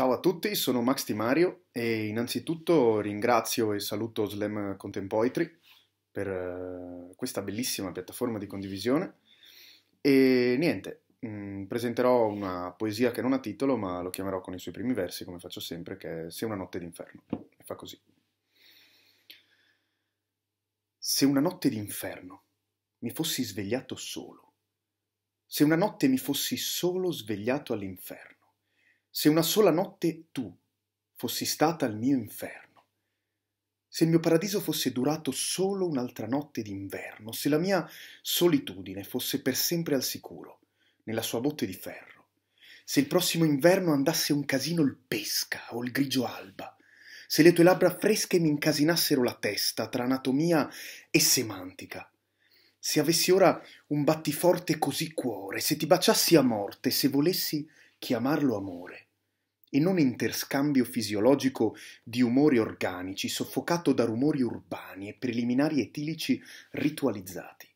Ciao a tutti, sono Max Di Mario e innanzitutto ringrazio e saluto Slam Content per eh, questa bellissima piattaforma di condivisione e niente, mm, presenterò una poesia che non ha titolo ma lo chiamerò con i suoi primi versi come faccio sempre che è Se una notte d'inferno e fa così. Se una notte d'inferno mi fossi svegliato solo, se una notte mi fossi solo svegliato all'inferno, se una sola notte tu fossi stata al mio inferno, se il mio paradiso fosse durato solo un'altra notte d'inverno, se la mia solitudine fosse per sempre al sicuro, nella sua botte di ferro, se il prossimo inverno andasse un casino il pesca o il grigio alba, se le tue labbra fresche mi incasinassero la testa tra anatomia e semantica, se avessi ora un battiforte così cuore, se ti baciassi a morte, se volessi chiamarlo amore, e non interscambio fisiologico di umori organici soffocato da rumori urbani e preliminari etilici ritualizzati.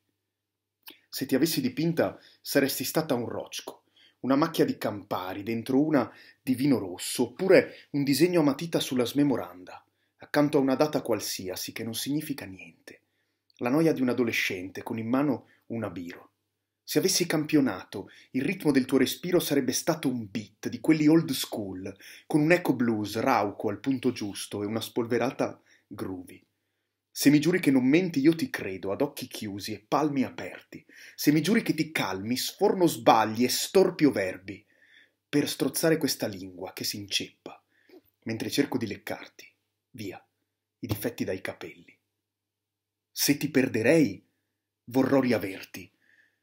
Se ti avessi dipinta saresti stata un rocco, una macchia di Campari dentro una di vino rosso, oppure un disegno a matita sulla smemoranda, accanto a una data qualsiasi che non significa niente la noia di un adolescente con in mano un abiro. Se avessi campionato, il ritmo del tuo respiro sarebbe stato un beat di quelli old school, con un eco blues rauco al punto giusto e una spolverata groovy. Se mi giuri che non menti, io ti credo, ad occhi chiusi e palmi aperti. Se mi giuri che ti calmi, sforno sbagli e storpio verbi, per strozzare questa lingua che si inceppa, mentre cerco di leccarti, via, i difetti dai capelli. Se ti perderei, vorrò riaverti.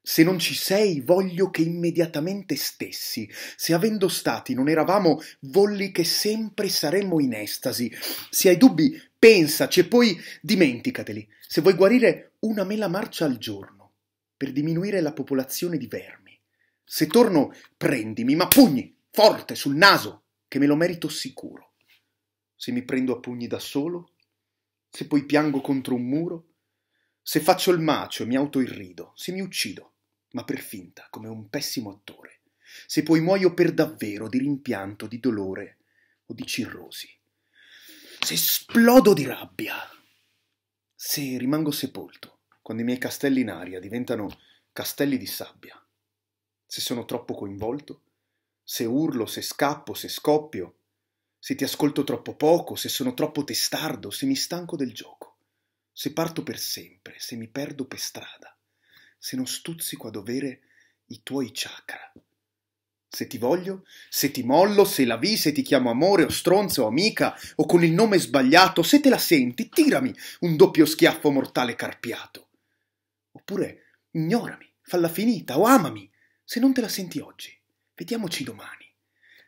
Se non ci sei, voglio che immediatamente stessi. Se avendo stati non eravamo, volli che sempre saremmo in estasi. Se hai dubbi, pensaci e poi dimenticateli. Se vuoi guarire una mela marcia al giorno, per diminuire la popolazione di vermi. Se torno, prendimi, ma pugni, forte, sul naso, che me lo merito sicuro. Se mi prendo a pugni da solo, se poi piango contro un muro, se faccio il macio e mi autoirrido, se mi uccido, ma per finta, come un pessimo attore, se poi muoio per davvero di rimpianto, di dolore o di cirrosi, se esplodo di rabbia, se rimango sepolto, quando i miei castelli in aria diventano castelli di sabbia, se sono troppo coinvolto, se urlo, se scappo, se scoppio, se ti ascolto troppo poco, se sono troppo testardo, se mi stanco del gioco se parto per sempre, se mi perdo per strada, se non stuzzico a dovere i tuoi chakra. Se ti voglio, se ti mollo, se la vi, se ti chiamo amore o stronzo o amica o con il nome sbagliato, se te la senti, tirami un doppio schiaffo mortale carpiato. Oppure ignorami, falla finita o amami, se non te la senti oggi. Vediamoci domani.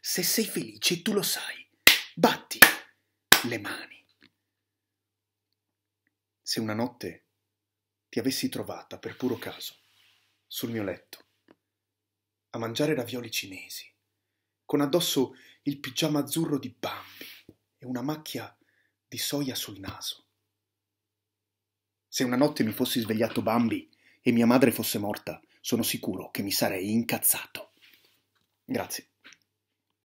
Se sei felice, tu lo sai. Batti le mani se una notte ti avessi trovata per puro caso sul mio letto a mangiare ravioli cinesi, con addosso il pigiama azzurro di Bambi e una macchia di soia sul naso. Se una notte mi fossi svegliato Bambi e mia madre fosse morta, sono sicuro che mi sarei incazzato. Grazie.